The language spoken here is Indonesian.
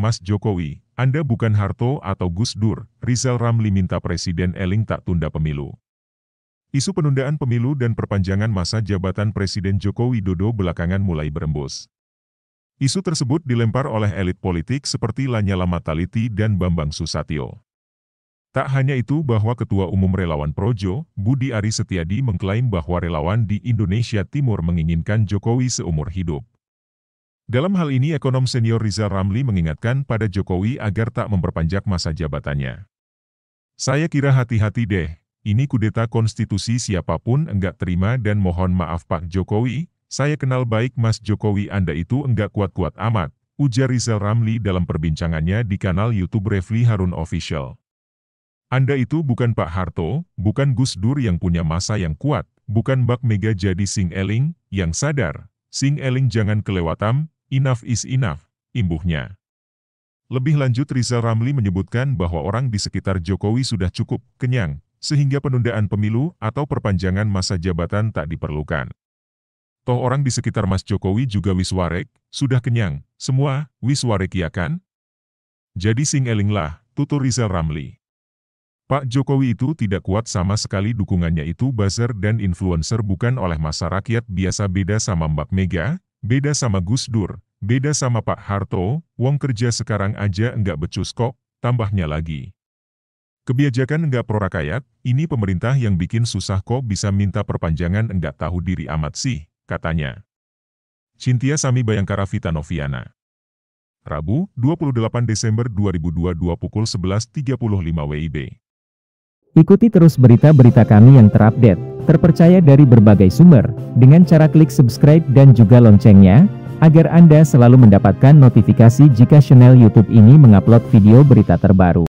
Mas Jokowi, Anda bukan Harto atau Gus Dur, Rizal Ramli minta Presiden Eling tak tunda pemilu. Isu penundaan pemilu dan perpanjangan masa jabatan Presiden Jokowi Dodo belakangan mulai berembus. Isu tersebut dilempar oleh elit politik seperti Lanyala Mataliti dan Bambang Susatyo. Tak hanya itu bahwa Ketua Umum Relawan Projo, Budi Ari Setiadi mengklaim bahwa relawan di Indonesia Timur menginginkan Jokowi seumur hidup. Dalam hal ini ekonom senior Rizal Ramli mengingatkan pada Jokowi agar tak memperpanjang masa jabatannya. Saya kira hati-hati deh, ini kudeta konstitusi siapapun enggak terima dan mohon maaf Pak Jokowi, saya kenal baik Mas Jokowi Anda itu enggak kuat-kuat amat, ujar Rizal Ramli dalam perbincangannya di kanal YouTube Refli Harun Official. Anda itu bukan Pak Harto, bukan Gus Dur yang punya masa yang kuat, bukan Bak Mega jadi Sing Eling, yang sadar. Sing Eling jangan kelewatan, enough is enough, imbuhnya. Lebih lanjut Rizal Ramli menyebutkan bahwa orang di sekitar Jokowi sudah cukup kenyang, sehingga penundaan pemilu atau perpanjangan masa jabatan tak diperlukan. Toh orang di sekitar Mas Jokowi juga wiswarek, sudah kenyang, semua, wiswarek ya kan? Jadi sing Eling lah, tutur Rizal Ramli. Pak Jokowi itu tidak kuat sama sekali dukungannya itu buzzer dan influencer bukan oleh masa rakyat biasa beda sama Mbak Mega, beda sama Gus Dur, beda sama Pak Harto, wong kerja sekarang aja enggak becus kok, tambahnya lagi. Kebijakan enggak pro rakyat, ini pemerintah yang bikin susah kok bisa minta perpanjangan enggak tahu diri amat sih, katanya. Cintia Sami Bayangkara Noviana. Rabu, 28 Desember 2022 pukul 11.35 WIB. Ikuti terus berita-berita kami yang terupdate, terpercaya dari berbagai sumber, dengan cara klik subscribe dan juga loncengnya, agar Anda selalu mendapatkan notifikasi jika channel YouTube ini mengupload video berita terbaru.